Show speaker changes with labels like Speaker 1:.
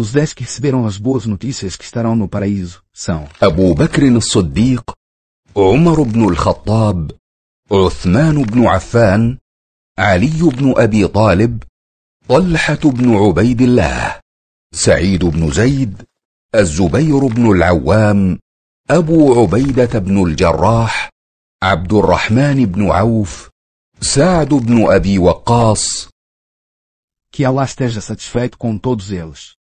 Speaker 1: Os dez que receberam as boas notícias que estarão no paraíso são
Speaker 2: Abu Bakr al siddiq Umar ibn al-Khattab, Uthman ibn Affan, Ali ibn Abi Talib, طلحة بن عبيد الله سعيد بن al الزبير بن العوام أبو عبيدة بن الجراح عبد الرحمن بن عوف سعد بن أبي وقاص Que Allah esteja satisfeito com todos eles.